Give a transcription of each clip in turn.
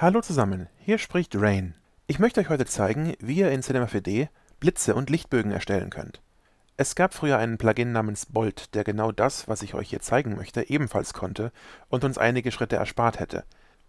Hallo zusammen, hier spricht Rain. Ich möchte euch heute zeigen, wie ihr in Cinema 4D Blitze und Lichtbögen erstellen könnt. Es gab früher einen Plugin namens Bolt, der genau das, was ich euch hier zeigen möchte, ebenfalls konnte und uns einige Schritte erspart hätte.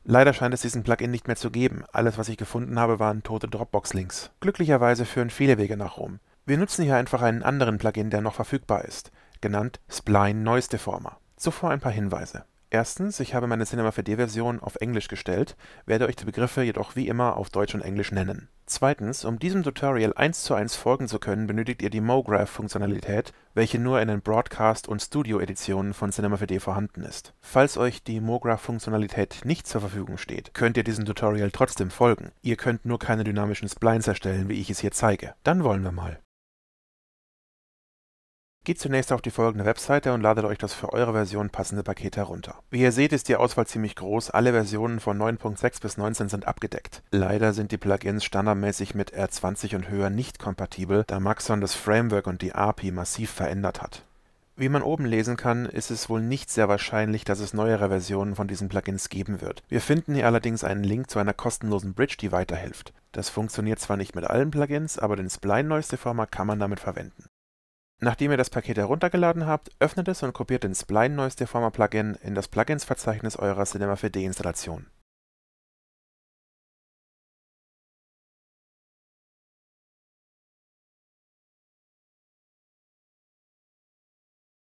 Leider scheint es diesen Plugin nicht mehr zu geben, alles was ich gefunden habe waren tote Dropbox-Links. Glücklicherweise führen viele Wege nach Rom. Wir nutzen hier einfach einen anderen Plugin, der noch verfügbar ist, genannt Spline Noise Deformer. Zuvor ein paar Hinweise. Erstens, ich habe meine Cinema 4D-Version auf Englisch gestellt, werde euch die Begriffe jedoch wie immer auf Deutsch und Englisch nennen. Zweitens, um diesem Tutorial eins zu eins folgen zu können, benötigt ihr die MoGraph-Funktionalität, welche nur in den Broadcast- und Studio-Editionen von Cinema 4D vorhanden ist. Falls euch die MoGraph-Funktionalität nicht zur Verfügung steht, könnt ihr diesem Tutorial trotzdem folgen. Ihr könnt nur keine dynamischen Splines erstellen, wie ich es hier zeige. Dann wollen wir mal. Geht zunächst auf die folgende Webseite und ladet euch das für eure Version passende Paket herunter. Wie ihr seht, ist die Auswahl ziemlich groß, alle Versionen von 9.6 bis 19 sind abgedeckt. Leider sind die Plugins standardmäßig mit R20 und höher nicht kompatibel, da Maxon das Framework und die API massiv verändert hat. Wie man oben lesen kann, ist es wohl nicht sehr wahrscheinlich, dass es neuere Versionen von diesen Plugins geben wird. Wir finden hier allerdings einen Link zu einer kostenlosen Bridge, die weiterhilft. Das funktioniert zwar nicht mit allen Plugins, aber den Spline-Noise-Deformer kann man damit verwenden. Nachdem ihr das Paket heruntergeladen habt, öffnet es und kopiert den Spline Noise Deformer Plugin in das Plugins-Verzeichnis eurer Cinema 4D-Installation.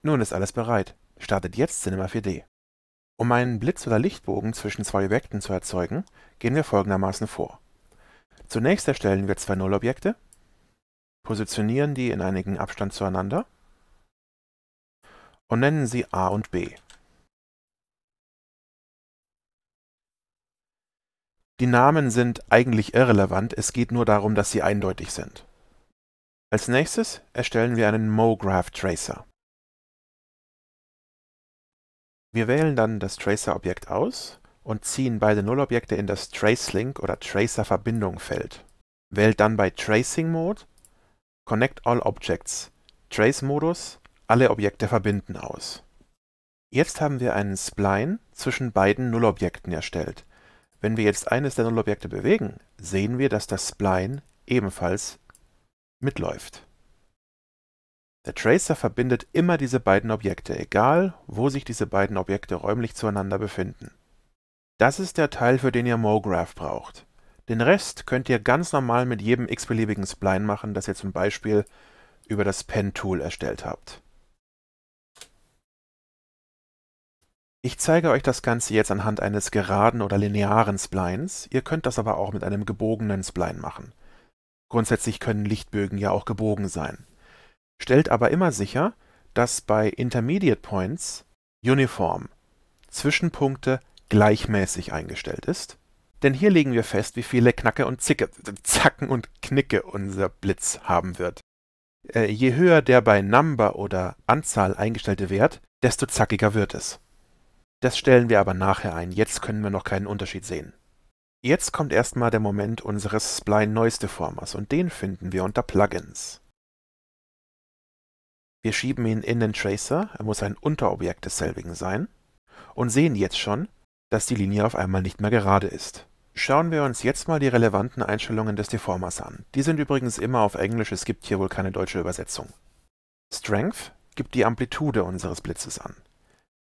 Nun ist alles bereit. Startet jetzt Cinema 4D. Um einen Blitz- oder Lichtbogen zwischen zwei Objekten zu erzeugen, gehen wir folgendermaßen vor. Zunächst erstellen wir zwei Nullobjekte, Positionieren die in einigen Abstand zueinander und nennen sie A und B. Die Namen sind eigentlich irrelevant, es geht nur darum, dass sie eindeutig sind. Als nächstes erstellen wir einen MoGraph Tracer. Wir wählen dann das Tracer-Objekt aus und ziehen beide Nullobjekte in das TraceLink oder Tracer-Verbindung-Feld. Wählt dann bei Tracing Mode Connect all Objects Trace-Modus alle Objekte verbinden aus. Jetzt haben wir einen Spline zwischen beiden Nullobjekten erstellt. Wenn wir jetzt eines der Nullobjekte bewegen, sehen wir, dass das Spline ebenfalls mitläuft. Der Tracer verbindet immer diese beiden Objekte, egal wo sich diese beiden Objekte räumlich zueinander befinden. Das ist der Teil, für den ihr MoGraph braucht. Den Rest könnt ihr ganz normal mit jedem x-beliebigen Spline machen, das ihr zum Beispiel über das Pen-Tool erstellt habt. Ich zeige euch das Ganze jetzt anhand eines geraden oder linearen Splines. Ihr könnt das aber auch mit einem gebogenen Spline machen. Grundsätzlich können Lichtbögen ja auch gebogen sein. Stellt aber immer sicher, dass bei Intermediate Points Uniform Zwischenpunkte gleichmäßig eingestellt ist denn hier legen wir fest, wie viele Knacke und Zicke, Zacken und Knicke unser Blitz haben wird. Äh, je höher der bei Number oder Anzahl eingestellte Wert, desto zackiger wird es. Das stellen wir aber nachher ein, jetzt können wir noch keinen Unterschied sehen. Jetzt kommt erstmal der Moment unseres Spline Noise Deformers und den finden wir unter Plugins. Wir schieben ihn in den Tracer, er muss ein Unterobjekt desselbigen sein, und sehen jetzt schon, dass die Linie auf einmal nicht mehr gerade ist. Schauen wir uns jetzt mal die relevanten Einstellungen des Deformers an. Die sind übrigens immer auf Englisch, es gibt hier wohl keine deutsche Übersetzung. Strength gibt die Amplitude unseres Blitzes an.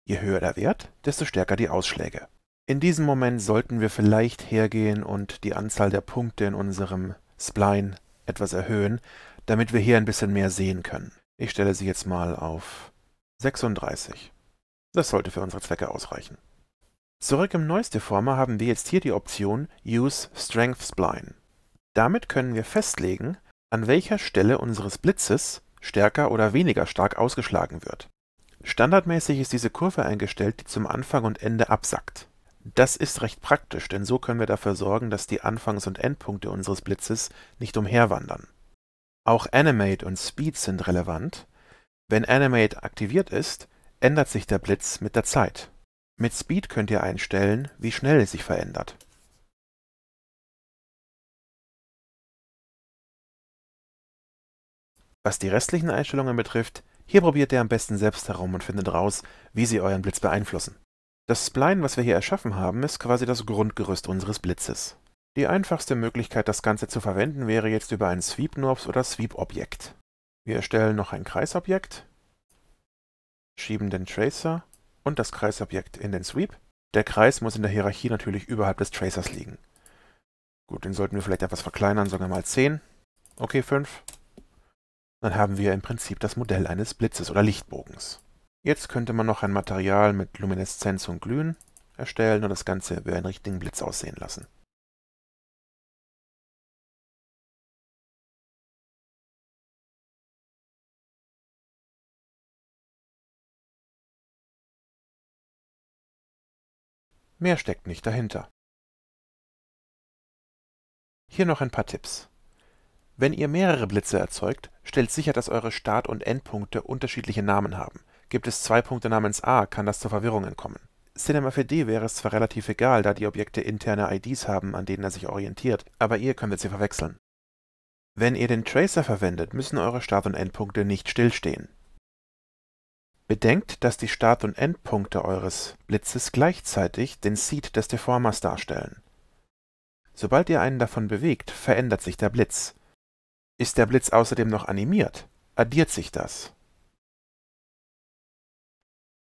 Je höher der Wert, desto stärker die Ausschläge. In diesem Moment sollten wir vielleicht hergehen und die Anzahl der Punkte in unserem Spline etwas erhöhen, damit wir hier ein bisschen mehr sehen können. Ich stelle sie jetzt mal auf 36. Das sollte für unsere Zwecke ausreichen. Zurück im Noise-Deformer haben wir jetzt hier die Option Use Strength Spline. Damit können wir festlegen, an welcher Stelle unseres Blitzes stärker oder weniger stark ausgeschlagen wird. Standardmäßig ist diese Kurve eingestellt, die zum Anfang und Ende absackt. Das ist recht praktisch, denn so können wir dafür sorgen, dass die Anfangs- und Endpunkte unseres Blitzes nicht umherwandern. Auch Animate und Speed sind relevant. Wenn Animate aktiviert ist, ändert sich der Blitz mit der Zeit. Mit Speed könnt ihr einstellen, wie schnell es sich verändert. Was die restlichen Einstellungen betrifft, hier probiert ihr am besten selbst herum und findet raus, wie sie euren Blitz beeinflussen. Das Spline, was wir hier erschaffen haben, ist quasi das Grundgerüst unseres Blitzes. Die einfachste Möglichkeit, das Ganze zu verwenden, wäre jetzt über ein Sweep-Knobs oder Sweep-Objekt. Wir erstellen noch ein Kreisobjekt, schieben den Tracer und das Kreisobjekt in den Sweep. Der Kreis muss in der Hierarchie natürlich überhalb des Tracers liegen. Gut, den sollten wir vielleicht etwas verkleinern, sagen wir mal 10. Okay, 5. Dann haben wir im Prinzip das Modell eines Blitzes oder Lichtbogens. Jetzt könnte man noch ein Material mit Lumineszenz und Glühen erstellen und das Ganze über einen richtigen Blitz aussehen lassen. Mehr steckt nicht dahinter. Hier noch ein paar Tipps. Wenn ihr mehrere Blitze erzeugt, stellt sicher, dass eure Start- und Endpunkte unterschiedliche Namen haben. Gibt es zwei Punkte namens A, kann das zu Verwirrungen kommen. Cinema 4D wäre es zwar relativ egal, da die Objekte interne IDs haben, an denen er sich orientiert, aber ihr könntet sie verwechseln. Wenn ihr den Tracer verwendet, müssen eure Start- und Endpunkte nicht stillstehen. Bedenkt, dass die Start- und Endpunkte eures Blitzes gleichzeitig den Seed des Deformers darstellen. Sobald ihr einen davon bewegt, verändert sich der Blitz. Ist der Blitz außerdem noch animiert, addiert sich das.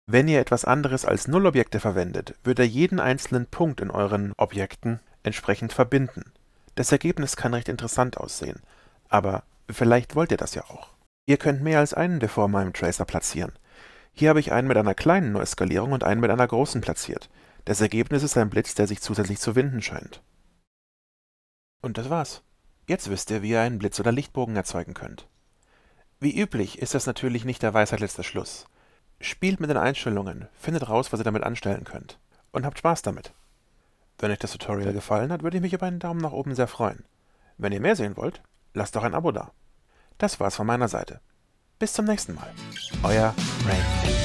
Wenn ihr etwas anderes als Nullobjekte verwendet, würde er jeden einzelnen Punkt in euren Objekten entsprechend verbinden. Das Ergebnis kann recht interessant aussehen, aber vielleicht wollt ihr das ja auch. Ihr könnt mehr als einen Deformer im Tracer platzieren. Hier habe ich einen mit einer kleinen Neueskalierung und einen mit einer großen platziert. Das Ergebnis ist ein Blitz, der sich zusätzlich zu winden scheint. Und das war's. Jetzt wisst ihr, wie ihr einen Blitz oder Lichtbogen erzeugen könnt. Wie üblich ist das natürlich nicht der Weisheit letzter Schluss. Spielt mit den Einstellungen, findet raus, was ihr damit anstellen könnt. Und habt Spaß damit. Wenn euch das Tutorial gefallen hat, würde ich mich über einen Daumen nach oben sehr freuen. Wenn ihr mehr sehen wollt, lasst doch ein Abo da. Das war's von meiner Seite. Bis zum nächsten Mal. Euer Rain.